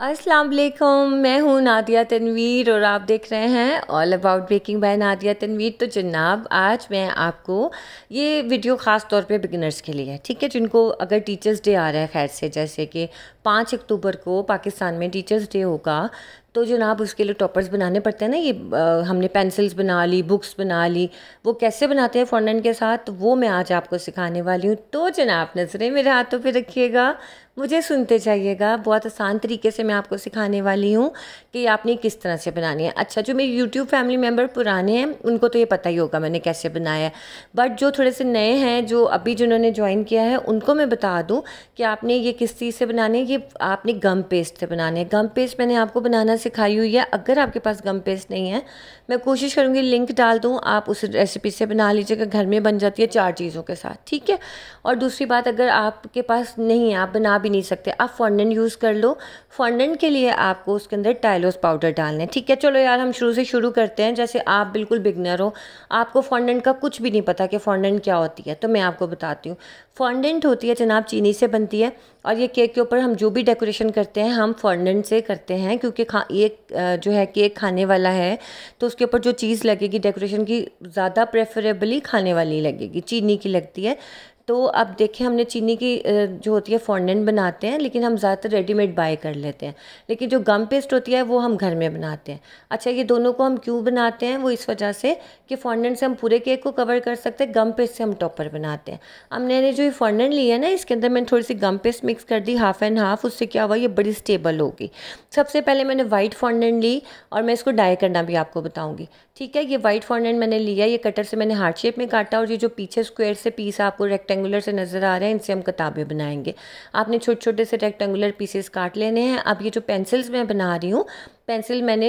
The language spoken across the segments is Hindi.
अस्सलाम वालेकुम मैं हूँ नादिया तनवीर और आप देख रहे हैं all about baking by Nadia Tanvir तो जनाब आज मैं आपको ये वीडियो ख़ास तौर पे बिगिनर्स के लिए है ठीक है जिनको अगर टीचर्स डे आ रहा है खैर से जैसे कि पाँच अक्टूबर को पाकिस्तान में टीचर्स डे होगा तो जनाब उसके लिए टॉपर्स बनाने पड़ते हैं ना ये आ, हमने पेंसिल्स बना ली बुक्स बना ली वो कैसे बनाते हैं फॉन्डन के साथ वो मैं आज आपको सिखाने वाली हूँ तो जनाब नज़रें मेरे हाथों पे रखिएगा मुझे सुनते जाइएगा बहुत आसान तरीके से मैं आपको सिखाने वाली हूँ कि आपने किस तरह से बनानी है अच्छा जो मेरे यूट्यूब फैमिली मेम्बर पुराने हैं उनको तो ये पता ही होगा मैंने कैसे बनाया है बट जो थोड़े से नए हैं जो अभी जिन्होंने ज्वाइन किया है उनको मैं बता दूँ कि आपने ये किस चीज़ से बनाने ये आपने गम पेस्ट से बनाने हैं गम पेस्ट मैंने आपको बनाना सिखाई हुई है अगर आपके पास गम पेस्ट नहीं है मैं कोशिश करूँगी लिंक डाल दूँ आप उस रेसिपी से बना लीजिएगा घर में बन जाती है चार चीज़ों के साथ ठीक है और दूसरी बात अगर आपके पास नहीं है आप बना भी नहीं सकते आप फॉन्डेंट यूज़ कर लो फॉन्डेंट के लिए आपको उसके अंदर टाइलोस पाउडर डालना है ठीक है चलो यार हम शुरू से शुरू करते हैं जैसे आप बिल्कुल बिगनर हो आपको फॉन्डेंट का कुछ भी नहीं पता कि फॉन्डेंट क्या होती है तो मैं आपको बताती हूँ फॉन्डेंट होती है जनाब चीनी से बनती है और ये केक के ऊपर हम जो भी डेकोरेशन करते हैं हम फॉर्डेंट से करते हैं क्योंकि खा ये जो है केक खाने वाला है तो उसके ऊपर जो चीज़ लगेगी डेकोरेशन की ज़्यादा प्रेफरेबली खाने वाली लगेगी चीनी की लगती है तो अब देखें हमने चीनी की जो होती है फॉन्डेंट बनाते हैं लेकिन हम ज़्यादातर रेडीमेड बाय कर लेते हैं लेकिन जो गम पेस्ट होती है वो हम घर में बनाते हैं अच्छा ये दोनों को हम क्यों बनाते हैं वो इस वजह से कि फॉन्डेंट से हम पूरे केक को कवर कर सकते हैं गम पेस्ट से हम टॉपर बनाते हैं अब मैंने जो ये फॉन्डेंट लिया है ना इसके अंदर मैंने थोड़ी सी गम पेस्ट मिक्स कर दी हाफ एंड हाफ उससे क्या हुआ ये बड़ी स्टेबल होगी सबसे पहले मैंने वाइट फॉन्डेंट ली और मैं इसको डाई करना भी आपको बताऊँगी ठीक है ये वाइट फॉन्डेंट मैंने लिया ये कटर से मैंने हार्ट शेप में काटा और ये जो पीछे स्क्वेयर से पीस आपको रेक्ट रेक्टेंगुलर से नज़र आ रहे हैं इनसे हम किताबें बनाएंगे आपने छोटे छोटे से रेक्टेंगुलर पीसेस काट लेने हैं अब ये जो पेंसिल्स मैं बना रही हूँ पेंसिल मैंने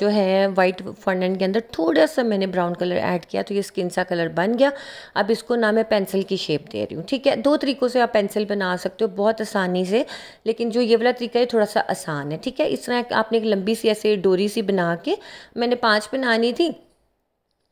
जो है वाइट फॉर्डेंट के अंदर थोड़ा सा मैंने ब्राउन कलर ऐड किया तो ये स्किन सा कलर बन गया अब इसको ना मैं पेंसिल की शेप दे रही हूँ ठीक है दो तरीक़ों से आप पेंसिल बना सकते हो बहुत आसानी से लेकिन जो ये वाला तरीका है थोड़ा सा आसान है ठीक है इस तरह आपने एक लंबी सी ऐसे डोरी सी बना के मैंने पाँच बनानी थी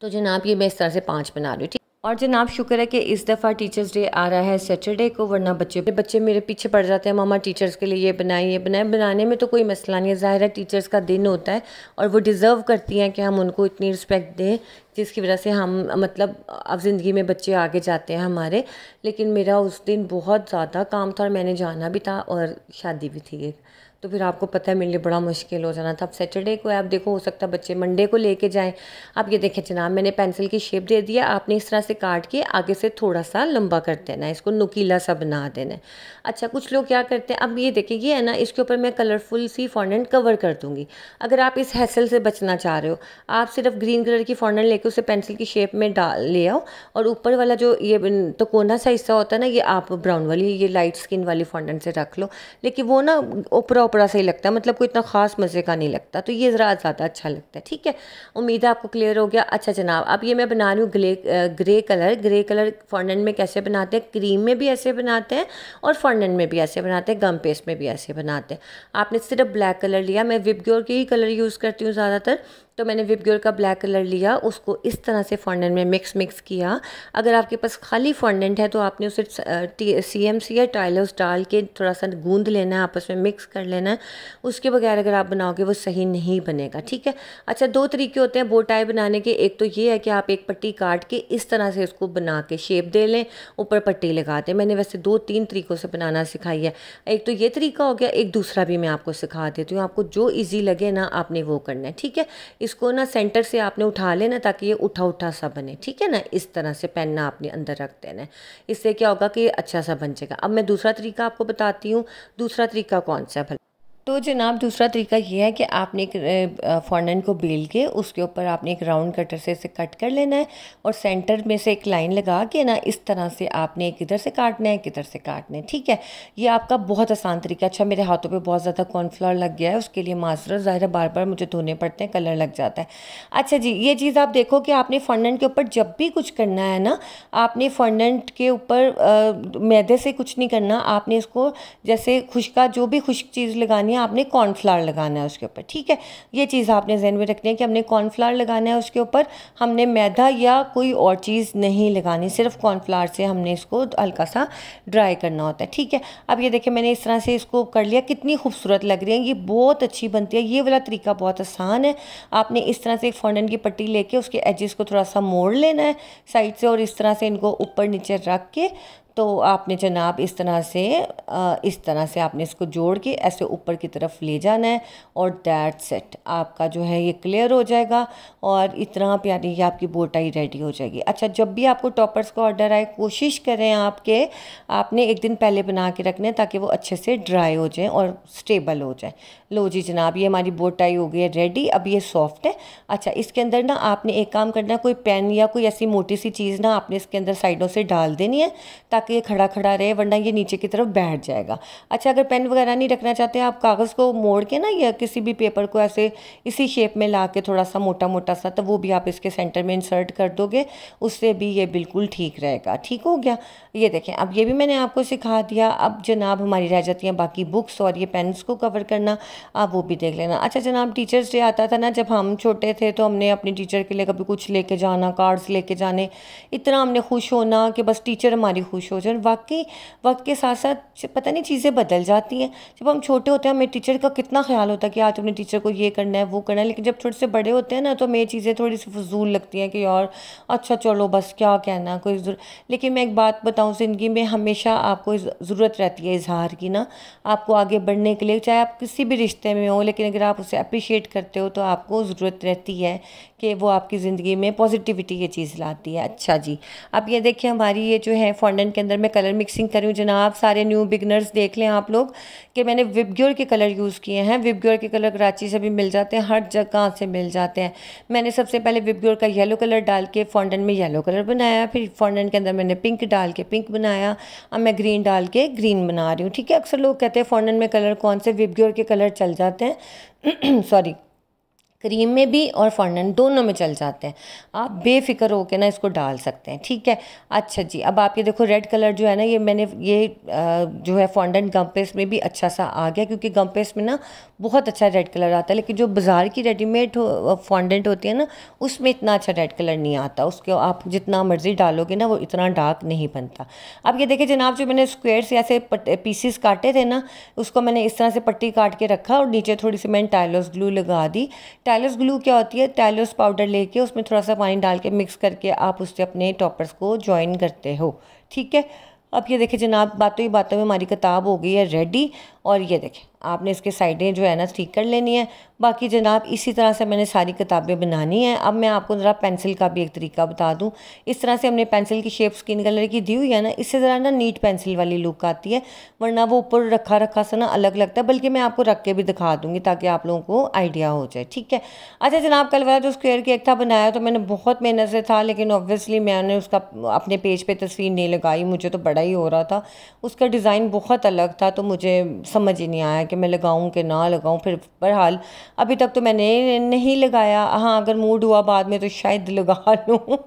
तो जनाब ये मैं इस तरह से पाँच बना रही हूँ ठीक और जनाब शुक्र है कि इस दफ़ा टीचर्स डे आ रहा है सैटरडे को वरना बच्चे बच्चे मेरे पीछे पड़ जाते हैं मामा टीचर्स के लिए ये बनाए ये बनाए बनाने में तो कोई मसला नहीं है ज़ाहिर है टीचर्स का दिन होता है और वो डिज़र्व करती हैं कि हम उनको इतनी रिस्पेक्ट दें जिसकी वजह से हम मतलब अब ज़िंदगी में बच्चे आगे जाते हैं हमारे लेकिन मेरा उस दिन बहुत ज़्यादा काम था और मैंने जाना भी था और शादी भी थी एक तो फिर आपको पता है मेरे लिए बड़ा मुश्किल हो जाना था अब सैटरडे को आप देखो हो सकता है बच्चे मंडे को लेके जाएं आप ये देखें जनाब मैंने पेंसिल की शेप दे दिया आपने इस तरह से काट के आगे से थोड़ा सा लंबा कर देना है इसको नुकीला सा बना देना है अच्छा कुछ लोग क्या करते हैं अब ये देखें ये है ना इसके ऊपर मैं कलरफुल सी फॉर्डेंट कवर कर दूँगी अगर आप इस हैसल से बचना चाह रहे हो आप सिर्फ ग्रीन कलर की फॉर्डेंट ले करके उसे पेंसिल की शेप में डाल ले आओ और ऊपर वाला जो ये तो कोना सा हिस्सा होता है ना ये आप ब्राउन वाली ये लाइट स्किन वाली फॉन्डन से रख लो लेकिन वो ना ओपरा ओपरा सा ही लगता है मतलब कोई इतना ख़ास मज़े का नहीं लगता तो ये ज़रा ज़्यादा अच्छा लगता है ठीक है उम्मीद है आपको क्लियर हो गया अच्छा जनाब अब ये मैं बना रही हूँ grey grey colour grey colour fondant में कैसे बनाते हैं क्रीम में भी ऐसे बनाते हैं और फॉन्डन में भी ऐसे बनाते हैं गम पेस्ट में भी ऐसे बनाते हैं आपने सिर्फ ब्लैक कलर लिया मैं विपग्योर के ही कलर यूज़ करती हूँ ज़्यादातर तो मैंने विपग्योर का ब्लैक कलर लिया उसको इस तरह से फॉन्डेंट में मिक्स मिक्स किया अगर आपके पास खाली फॉन्डेंट है तो आपने उसे सी एम सी या टाइलर्स डाल के थोड़ा सा गूंद लेना है आपस में मिक्स कर लेना है उसके बगैर अगर आप बनाओगे वो सही नहीं बनेगा ठीक है अच्छा दो तरीके होते हैं बोटाई बनाने के एक तो ये है कि आप एक पट्टी काट के इस तरह से उसको बना के शेप दे लें ऊपर पट्टी लगा दें मैंने वैसे दो तीन तरीक़ों से बनाना सिखाई है एक तो ये तरीका हो गया एक दूसरा भी मैं आपको सिखा देती हूँ आपको जो ईजी लगे ना आपने वो करना है ठीक है इसको ना सेंटर से आपने उठा लेना ताकि ये उठा उठा सा बने ठीक है ना इस तरह से पेन ना आपने अंदर रख देना इससे क्या होगा कि ये अच्छा सा बन जाएगा अब मैं दूसरा तरीका आपको बताती हूँ दूसरा तरीका कौन सा है तो जनाब दूसरा तरीका ये है कि आपने एक फॉर्डन को बेल के उसके ऊपर आपने एक राउंड कटर से इसे कट कर लेना है और सेंटर में से एक लाइन लगा के ना इस तरह से आपने एक इधर से काटना है एक से काटना है ठीक है ये आपका बहुत आसान तरीका अच्छा मेरे हाथों पे बहुत ज़्यादा कॉर्नफ्लावर लग गया है उसके लिए मास्टर ज़ाहिर बार बार मुझे धोने पड़ते हैं कलर लग जाता है अच्छा जी ये चीज़ आप देखो कि आपने फॉर्डन के ऊपर जब भी कुछ करना है ना आपने फॉर्डन के ऊपर मैदे से कुछ नहीं करना आपने इसको जैसे खुशका जो भी खुश्क चीज़ लगानी है आपने कॉर्नफ्लावर लगाना है उसके ऊपर ठीक है ये चीज़ आपने जहन में रखनी है कि हमने कॉर्नफ्लावर लगाना है उसके ऊपर हमने मैदा या कोई और चीज़ नहीं लगानी सिर्फ कॉर्नफ्लावर से हमने इसको हल्का सा ड्राई करना होता है ठीक है अब ये देखिए मैंने इस तरह से इसको कर लिया कितनी खूबसूरत लग रही है ये बहुत अच्छी बनती है ये वाला तरीका बहुत आसान है आपने इस तरह से एक फोंडन की पट्टी लेके उसके एजेस को थोड़ा सा मोड़ लेना है साइड से और इस तरह से इनको ऊपर नीचे रख के तो आपने जनाब इस तरह से इस तरह से आपने इसको जोड़ के ऐसे ऊपर की तरफ ले जाना है और दैट सेट आपका जो है ये क्लियर हो जाएगा और इतना प्यारी ये आपकी बोटाई रेडी हो जाएगी अच्छा जब भी आपको टॉपर्स का ऑर्डर आए कोशिश करें आपके आपने एक दिन पहले बना के रखने ताकि वो अच्छे से ड्राई हो जाए और स्टेबल हो जाए लो जी जनाब ये हमारी बोटाई हो गई है रेडी अब ये सॉफ्ट है अच्छा इसके अंदर ना आपने एक काम करना कोई पेन या कोई ऐसी मोटी सी चीज़ ना आपने इसके अंदर साइडों से डाल देनी है ताकि कि ये खड़ा खड़ा रहे वरना ये नीचे की तरफ बैठ जाएगा अच्छा अगर पेन वगैरह नहीं रखना चाहते आप कागज़ को मोड़ के ना या किसी भी पेपर को ऐसे इसी शेप में ला के थोड़ा सा मोटा मोटा सा तो वो भी आप इसके सेंटर में इंसर्ट कर दोगे उससे भी ये बिल्कुल ठीक रहेगा ठीक हो गया ये देखें अब ये भी मैंने आपको सिखा दिया अब जनाब हमारी रह जाती हैं बाकी बुक्स और ये पेन्स को कवर करना आप वो भी देख लेना अच्छा जनाब टीचर्स डे आता था ना जब हम छोटे थे तो हमने अपने टीचर के लिए कभी कुछ लेके जाना कार्ड्स लेके जाने इतना हमने खुश होना कि बस टीचर हमारी खुश चिल्ड्रन वाकई वक्त के साथ साथ पता नहीं चीज़ें बदल जाती हैं जब हम छोटे होते हैं हमें टीचर का कितना ख्याल होता है कि आज अपने टीचर को ये करना है वो करना है लेकिन जब छोटे से बड़े होते हैं ना तो मेरी चीज़ें थोड़ी सी फजूल लगती हैं कि यार अच्छा चलो बस क्या कहना कोई लेकिन मैं एक बात बताऊँ ज़िंदगी में हमेशा आपको ज़रूरत रहती है इजहार की ना आपको आगे बढ़ने के लिए चाहे आप किसी भी रिश्ते में हो लेकिन अगर आप उसे अप्रिशिएट करते हो तो आपको ज़रूरत रहती है कि वो आपकी ज़िंदगी में पॉजिटिविटी ये चीज़ लाती है अच्छा जी अब ये देखिए हमारी ये जो है फॉन्डन के अंदर मैं कलर मिक्सिंग कर रही हूँ जनाब सारे न्यू बिगनर्स देख लें आप लोग कि मैंने विबग्योर के कलर यूज़ किए हैं विबग्योर के कलर कराची से भी मिल जाते हैं हर जगह से मिल जाते हैं मैंने सबसे पहले विबग्योर का येलो कलर डाल के फॉन्डन में येलो कलर बनाया फिर फॉन्डन के अंदर मैंने पिंक डाल के पिंक बनाया अब मैं ग्रीन डाल के ग्रीन बना रही हूँ ठीक है अक्सर लोग कहते हैं फॉन्डन में कलर कौन से विबग्योर के कलर चल जाते हैं सॉरी क्रीम में भी और फॉर्नन दोनों में चल जाते हैं आप बेफिक्र होकर ना इसको डाल सकते हैं ठीक है अच्छा जी अब आप ये देखो रेड कलर जो है ना ये मैंने ये जो है फॉन्डन गम पेस्ट में भी अच्छा सा आ गया क्योंकि गम पेस्ट में ना बहुत अच्छा रेड कलर आता है लेकिन जो बाज़ार की रेडीमेड हो, फॉन्डेंट होती है ना उसमें इतना अच्छा रेड कलर नहीं आता उसके आप जितना मर्ज़ी डालोगे ना वो इतना डार्क नहीं बनता अब ये देखिए जनाब जो मैंने स्क्वेयर से ऐसे पीसीस काटे थे ना उसको मैंने इस तरह से पट्टी काट के रखा और नीचे थोड़ी सी मैंने टाइलोस ग्लू लगा दी टैलस ग्लू क्या होती है टैलस पाउडर लेके उसमें थोड़ा सा पानी डाल के मिक्स करके आप उससे अपने टॉपर्स को ज्वाइन करते हो ठीक है अब ये देखिए जनाब बातों ही बातों में हमारी किताब हो गई है रेडी और ये देखें आपने इसके साइडें जो है ना ठीक कर लेनी है बाकी जनाब इसी तरह से मैंने सारी किताबें बनानी हैं अब मैं आपको ज़रा पेंसिल का भी एक तरीका बता दूँ इस तरह से हमने पेंसिल की शेप स्किन कलर की दी हुई है ना इससे ज़रा ना नीट पेंसिल वाली लुक आती है वरना वो ऊपर रखा रखा सा ना अलग लगता है बल्कि मैं आपको रख के भी दिखा दूँगी ताकि आप लोगों को आइडिया हो जाए ठीक है अच्छा जनाब कल वाला जो स्क्वेयर केक था बनाया तो मैंने बहुत मेहनत से था लेकिन ऑब्वियसली मैंने उसका अपने पेज पर तस्वीर नहीं लगाई मुझे तो बड़ा ही हो रहा था उसका डिज़ाइन बहुत अलग था तो मुझे समझ ही नहीं आया कि मैं लगाऊं कि ना लगाऊं फिर बहरहाल अभी तक तो मैंने नहीं लगाया हाँ अगर मूड हुआ बाद में तो शायद लगा लूँ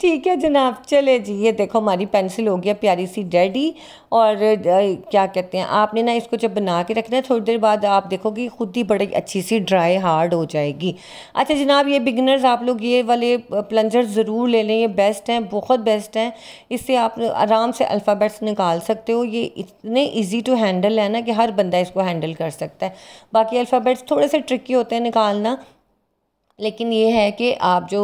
ठीक है जनाब चले जी ये देखो हमारी पेंसिल हो गया प्यारी सी डैडी और क्या कहते हैं आपने ना इसको जब बना के रखना है थोड़ी देर बाद आप देखोगे खुद ही बड़ी अच्छी सी ड्राई हार्ड हो जाएगी अच्छा जनाब ये बिगनर्स आप लोग ये वाले प्लंजर ज़रूर ले लें ये बेस्ट हैं बहुत बेस्ट हैं इससे आप आराम से अल्फ़ाबेट्स निकाल सकते हो ये इतने ईजी टू हैंडल है है ना कि हर बंदा इसको हैंडल कर सकता है बाकी अल्फ़ाबेट्स थोड़े से ट्रिकी होते हैं निकालना लेकिन ये है कि आप जो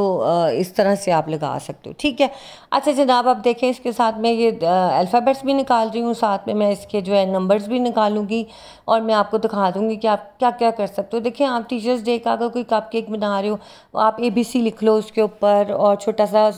इस तरह से आप लगा सकते हो ठीक है अच्छा जनाब आप देखें इसके साथ में ये अल्फ़ाबेट्स भी निकाल रही हूँ साथ में मैं इसके जो है नंबर्स भी निकालूंगी और मैं आपको दिखा दूँगी कि आप क्या क्या कर सकते हो देखें आप टीचर्स डे का अगर कोई कप केक बना रहे हो आप ए बी सी लिख लो उसके ऊपर और छोटा सा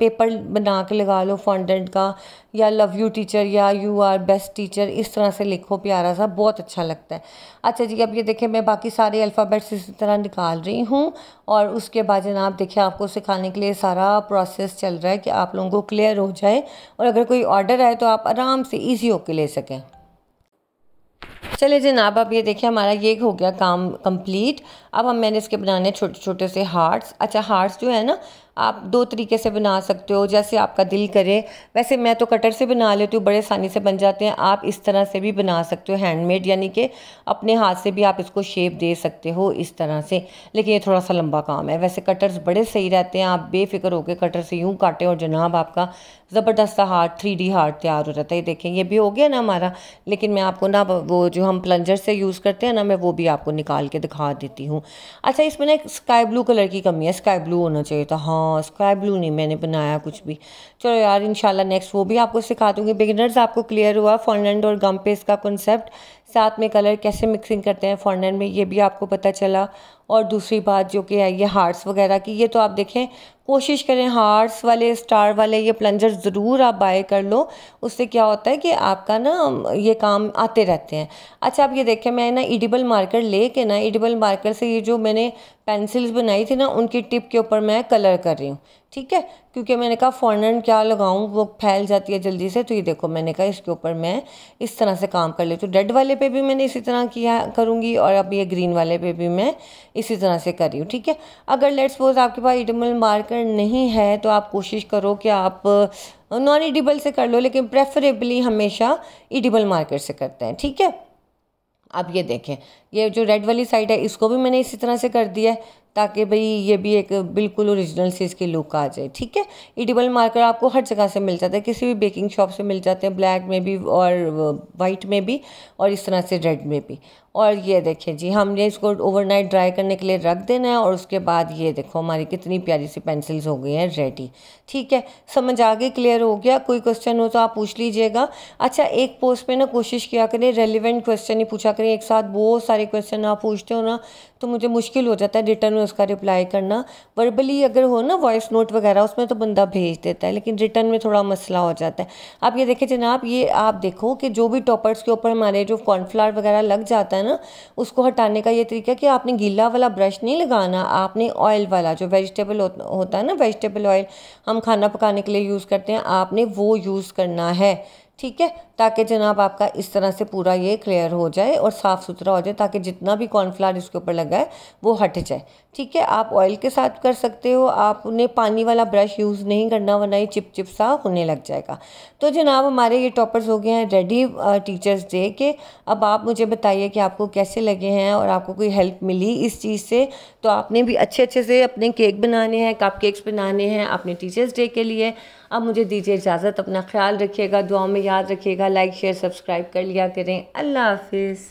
पेपर बना के लगा लो फॉन्डेंट का या लव यू टीचर या यू आर बेस्ट टीचर इस तरह से लिखो प्यारा सा बहुत अच्छा लगता है अच्छा जी अब ये देखें मैं बाकी सारे अल्फ़ाबेट्स इसी तरह निकाल रही हूँ और उसके बाद जनाब देखिए आपको सिखाने के लिए सारा प्रोसेस चल रहा है कि आप लोगों को क्लियर हो जाए और अगर कोई ऑर्डर आए तो आप आराम से ईजी होकर ले सकें चले जनाब अब ये देखिए हमारा ये हो गया काम कंप्लीट अब हम मैंने इसके बनाने छोटे छोटे से हार्ट्स अच्छा हार्ट्स जो है ना आप दो तरीके से बना सकते हो जैसे आपका दिल करे वैसे मैं तो कटर से बना लेती हूँ बड़े आसानी से बन जाते हैं आप इस तरह से भी बना सकते हो हैंडमेड यानी कि अपने हाथ से भी आप इसको शेप दे सकते हो इस तरह से लेकिन ये थोड़ा सा लंबा काम है वैसे कटर्स बड़े सही रहते हैं आप बेफिक्र होकर कटर से यूँ काटें और जनाब आपका ज़बरदस्त हार्ट थ्री डी हार्ट तैयार हो जाता है देखें ये भी हो गया ना हमारा लेकिन मैं आपको ना वो जो हम प्लंजर से यूज़ करते हैं ना मैं वो भी आपको निकाल के दिखा देती हूँ अच्छा इसमें ना स्काई ब्लू कलर की कमी है स्काई ब्लू होना चाहिए था हाँ स्काई ब्लू नहीं मैंने बनाया कुछ भी चलो यार इंशाल्लाह नेक्स्ट वो भी आपको सिखा दूँगी बिगिनर्स आपको क्लियर हुआ फॉन्डेंट और गम पे इसका कॉन्सेप्ट साथ में कलर कैसे मिक्सिंग करते हैं फॉर्नर में ये भी आपको पता चला और दूसरी बात जो कि है ये हार्ट्स वगैरह की ये तो आप देखें कोशिश करें हार्ट्स वाले स्टार वाले ये प्लंजर ज़रूर आप बाय कर लो उससे क्या होता है कि आपका ना ये काम आते रहते हैं अच्छा आप ये देखें मैं ना इडिबल मार्कर ले के ना इडिबल मार्कर से ये जो मैंने पेंसिल्स बनाई थी ना उनकी टिप के ऊपर मैं कलर कर रही हूँ ठीक है क्योंकि मैंने कहा फॉरन क्या लगाऊं वो फैल जाती है जल्दी से तो ये देखो मैंने कहा इसके ऊपर मैं इस तरह से काम कर लेती हूँ रेड वाले पे भी मैंने इसी तरह किया करूँगी और अब ये ग्रीन वाले पे भी मैं इसी तरह से कर रही हूँ ठीक है अगर लेट सपोज आपके पास इडमल मार्कर नहीं है तो आप कोशिश करो कि आप नॉन इडिबल से कर लो लेकिन प्रेफरेबली हमेशा इडिबल मार्कर से करते हैं ठीक है आप ये देखें ये जो रेड वाली साइड है इसको भी मैंने इसी तरह से कर दिया है ताकि भाई ये भी एक बिल्कुल ओरिजिनल से इसकी लुक आ जाए ठीक है ईडिबल मार्कर आपको हर जगह से मिल जाता है किसी भी बेकिंग शॉप से मिल जाते हैं ब्लैक में भी और वाइट uh, में भी और इस तरह से रेड में भी और ये देखें जी हमने इसको ओवरनाइट ड्राई करने के लिए रख देना है और उसके बाद ये देखो हमारी कितनी प्यारी सी पेंसिल्स हो गई हैं रेडी ठीक है समझ आ गई क्लियर हो गया कोई क्वेश्चन हो तो आप पूछ लीजिएगा अच्छा एक पोस्ट में ना कोशिश किया करें रेलिवेंट क्वेश्चन ही पूछा करें एक साथ बहुत सारे क्वेश्चन आप पूछते हो ना तो मुझे मुश्किल हो जाता है रिटर्न में उसका रिप्लाई करना वर्बली अगर हो ना वॉइस नोट वगैरह उसमें तो बंदा भेज देता है लेकिन रिटर्न में थोड़ा मसला हो जाता है आप ये देखें जनाब ये आप देखो कि जो भी टॉपर्स के ऊपर हमारे जो कॉर्नफ्लावर वगैरह लग जाता है ना उसको हटाने का ये तरीका कि आपने गीला वाला ब्रश नहीं लगाना आपने ऑयल वाला जो वेजिटेबल होता है ना वेजिटेबल ऑयल हम खाना पकाने के लिए यूज़ करते हैं आपने वो यूज़ करना है ठीक है ताकि जनाब आपका इस तरह से पूरा ये क्लियर हो जाए और साफ़ सुथरा हो जाए ताकि जितना भी कॉर्नफ्लावर इसके ऊपर लगा है वो हट जाए ठीक है आप ऑयल के साथ कर सकते हो आपने पानी वाला ब्रश यूज़ नहीं करना वरना ये चिप चिप सा होने लग जाएगा तो जनाब हमारे ये टॉपर्स हो गए हैं रेडी टीचर्स डे के अब आप मुझे बताइए कि आपको कैसे लगे हैं और आपको कोई हेल्प मिली इस चीज़ से तो आपने भी अच्छे अच्छे से अपने केक बनाने हैं कप केक्स बनाने हैं अपने टीचर्स डे के लिए अब मुझे दीजिए इजाज़त अपना ख्याल रखिएगा दुआ में याद रखिएगा लाइक शेयर सब्सक्राइब कर लिया करें अल्लाह हाफिज़